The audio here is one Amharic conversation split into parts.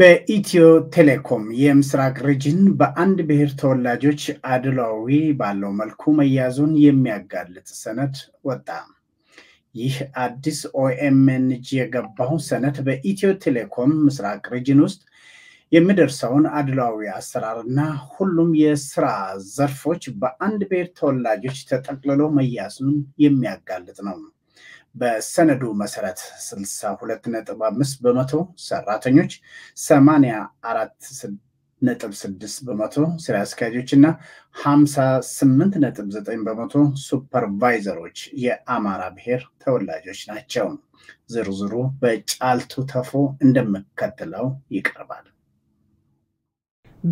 በኢትዮ ቴሌኮም የምስራቅ ሪጅን በአንድ ብሔር ተወላጆች አድሏዊ ባለው መልኩ መያዙን የሚያጋልጥ ሰነድ ወጣ። ይህ አዲስ ኦኤምኤንጂ የገባው ሰነድ በኢትዮ ቴሌኮም ምስራቅ ሪጅን ውስጥ የሚደርሰውን አድሏዊ አሰራርና ሁሉም የስራ ዘርፎች በአንድ ብሔር ተወላጆች ተጠቅልሎ መያዙን የሚያጋልጥ ነው። በሰነዱ መሰረት 62.5 በመቶ ሰራተኞች፣ 84.6 በመቶ ስራ አስኪያጆች እና 58.9 በመቶ ሱፐርቫይዘሮች የአማራ ብሔር ተወላጆች ናቸው። ዝርዝሩ በጫልቱ ተፎ እንደሚከተለው ይቀርባል።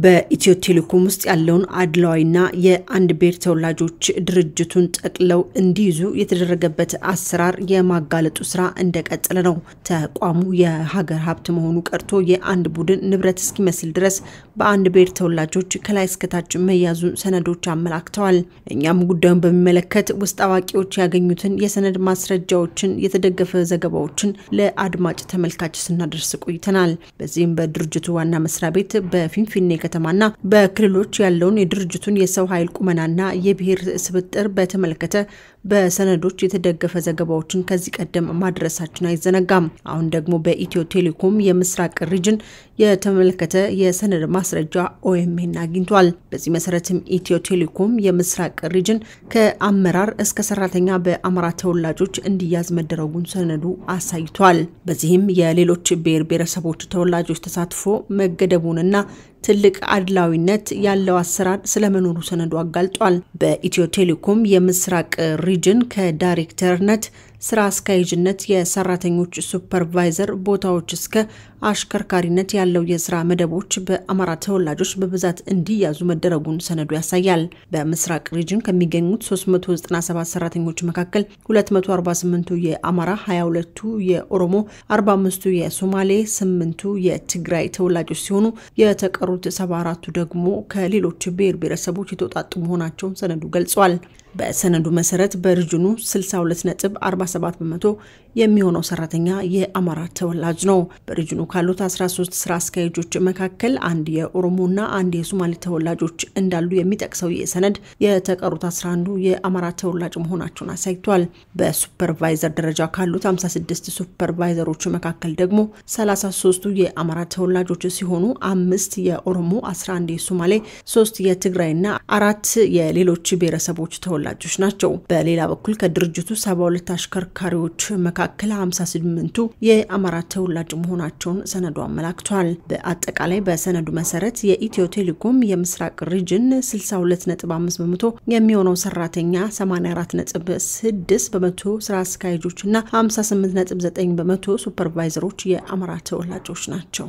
በኢትዮ ቴሌኮም ውስጥ ያለውን አድላዊና የአንድ ብሔር ተወላጆች ድርጅቱን ጠቅለው እንዲይዙ የተደረገበት አሰራር የማጋለጡ ስራ እንደቀጠለ ነው። ተቋሙ የሀገር ሀብት መሆኑ ቀርቶ የአንድ ቡድን ንብረት እስኪመስል ድረስ በአንድ ብሔር ተወላጆች ከላይ እስከታች መያዙን ሰነዶች አመላክተዋል። እኛም ጉዳዩን በሚመለከት ውስጥ አዋቂዎች ያገኙትን የሰነድ ማስረጃዎችን የተደገፈ ዘገባዎችን ለአድማጭ ተመልካች ስናደርስ ቆይተናል። በዚህም በድርጅቱ ዋና መስሪያ ቤት በፊንፊኔ ከተማና በክልሎች ያለውን የድርጅቱን የሰው ኃይል ቁመናና የብሔር ስብጥር በተመለከተ በሰነዶች የተደገፈ ዘገባዎችን ከዚህ ቀደም ማድረሳችን አይዘነጋም። አሁን ደግሞ በኢትዮ ቴሌኮም የምስራቅ ሪጅን የተመለከተ የሰነድ ማስረጃ ኦኤምኤን አግኝቷል። በዚህ መሰረትም ኢትዮ ቴሌኮም የምስራቅ ሪጅን ከአመራር እስከ ሰራተኛ በአማራ ተወላጆች እንዲያዝ መደረጉን ሰነዱ አሳይቷል። በዚህም የሌሎች ብሔር ብሔረሰቦች ተወላጆች ተሳትፎ መገደቡንና ትልቅ አድላዊነት ያለው አሰራር ስለመኖሩ ሰነዱ አጋልጧል። በኢትዮ ቴሌኮም የምስራቅ ሪጅን ከዳይሬክተርነት ስራ አስኪያጅነት የሰራተኞች ሱፐርቫይዘር ቦታዎች እስከ አሽከርካሪነት ያለው የስራ መደቦች በአማራ ተወላጆች በብዛት እንዲያዙ መደረጉን ሰነዱ ያሳያል። በምስራቅ ሪጅን ከሚገኙት 397 ሰራተኞች መካከል 248ቱ የአማራ፣ 22ቱ የኦሮሞ፣ 45ቱ የሶማሌ፣ 8ቱ የትግራይ ተወላጆች ሲሆኑ የተቀሩት 74ቱ ደግሞ ከሌሎች ብሔር ብሔረሰቦች የተውጣጡ መሆናቸውን ሰነዱ ገልጿል። በሰነዱ መሰረት በሪጅኑ 62.47 በመቶ የሚሆነው ሰራተኛ የአማራ ተወላጅ ነው። በሪጅኑ ካሉት 13 ስራ አስኪያጆች መካከል አንድ የኦሮሞና አንድ የሶማሌ ተወላጆች እንዳሉ የሚጠቅሰው ይህ ሰነድ የተቀሩት 11ዱ የአማራ ተወላጅ መሆናቸውን አሳይቷል። በሱፐርቫይዘር ደረጃ ካሉት 56 ሱፐርቫይዘሮች መካከል ደግሞ 33ቱ የአማራ ተወላጆች ሲሆኑ አምስት የኦሮሞ፣ 11 የሶማሌ፣ ሶስት የትግራይና አራት የሌሎች ብሔረሰቦች ተወላጅ ተወላጆች ናቸው። በሌላ በኩል ከድርጅቱ 72 አሽከርካሪዎች መካከል 58ቱ የአማራ ተወላጅ መሆናቸውን ሰነዱ አመላክቷል። በአጠቃላይ በሰነዱ መሰረት የኢትዮ ቴሌኮም የምስራቅ ሪጅን 62.5 በመቶ የሚሆነው ሰራተኛ፣ 84.6 በመቶ ስራ አስኪያጆች እና 58.9 በመቶ ሱፐርቫይዘሮች የአማራ ተወላጆች ናቸው።